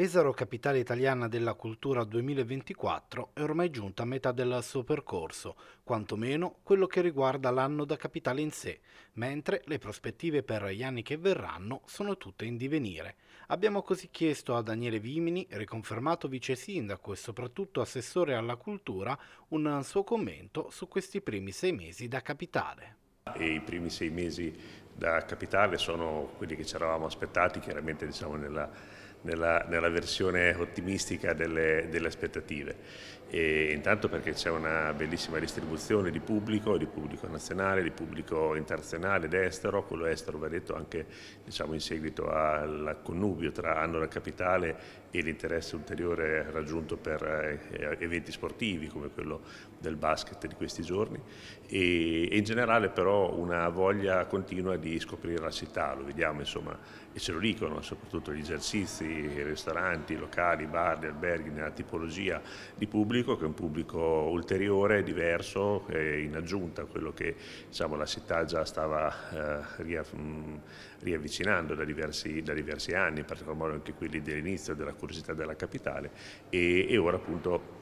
Pesaro, capitale italiana della cultura 2024, è ormai giunta a metà del suo percorso, quantomeno quello che riguarda l'anno da capitale in sé, mentre le prospettive per gli anni che verranno sono tutte in divenire. Abbiamo così chiesto a Daniele Vimini, riconfermato vice sindaco e soprattutto assessore alla cultura, un suo commento su questi primi sei mesi da capitale. E I primi sei mesi da capitale sono quelli che ci eravamo aspettati, chiaramente diciamo nella nella, nella versione ottimistica delle, delle aspettative. E intanto perché c'è una bellissima distribuzione di pubblico, di pubblico nazionale, di pubblico internazionale ed estero, quello estero va detto anche diciamo, in seguito al connubio tra anno Andorra Capitale e l'interesse ulteriore raggiunto per eh, eventi sportivi come quello del basket di questi giorni e, in generale però una voglia continua di scoprire la città, lo vediamo insomma e ce lo dicono soprattutto gli esercizi eh, ristoranti, locali, bar, alberghi, nella tipologia di pubblico che è un pubblico ulteriore, diverso, in aggiunta a quello che diciamo, la città già stava eh, mm, riavvicinando da diversi, da diversi, anni, in particolar modo anche quelli dell'inizio della curiosità della capitale e, e ora appunto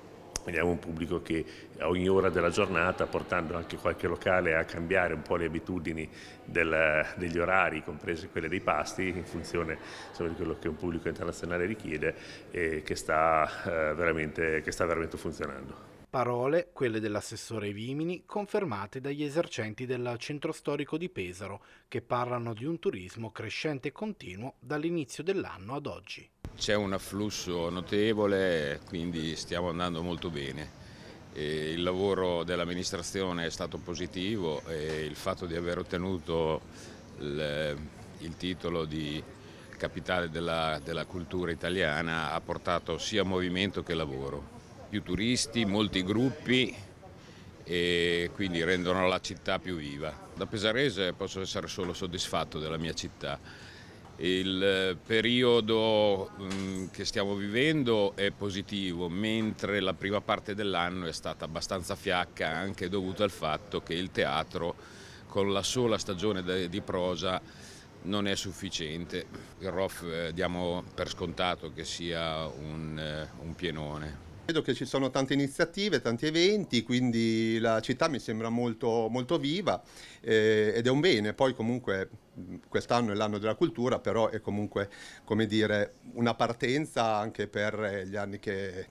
Vediamo un pubblico che a ogni ora della giornata, portando anche qualche locale a cambiare un po' le abitudini del, degli orari, comprese quelle dei pasti, in funzione insomma, di quello che un pubblico internazionale richiede e che sta, eh, che sta veramente funzionando. Parole, quelle dell'assessore Vimini, confermate dagli esercenti del centro storico di Pesaro, che parlano di un turismo crescente e continuo dall'inizio dell'anno ad oggi. C'è un afflusso notevole, quindi stiamo andando molto bene. E il lavoro dell'amministrazione è stato positivo e il fatto di aver ottenuto il, il titolo di capitale della, della cultura italiana ha portato sia movimento che lavoro. Più turisti, molti gruppi, e quindi rendono la città più viva. Da pesarese posso essere solo soddisfatto della mia città. Il eh, periodo mm, che stiamo vivendo è positivo, mentre la prima parte dell'anno è stata abbastanza fiacca anche dovuta al fatto che il teatro con la sola stagione di prosa non è sufficiente. Il ROF eh, diamo per scontato che sia un, eh, un pienone. Vedo che ci sono tante iniziative, tanti eventi, quindi la città mi sembra molto, molto viva eh, ed è un bene. Poi comunque quest'anno è l'anno della cultura, però è comunque come dire, una partenza anche per eh, gli anni che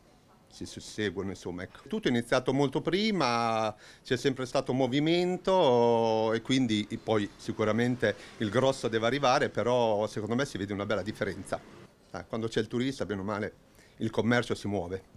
si susseguono insomma. Ecco. Tutto è iniziato molto prima, c'è sempre stato movimento e quindi poi sicuramente il grosso deve arrivare, però secondo me si vede una bella differenza. Ah, quando c'è il turista, bene o male, il commercio si muove.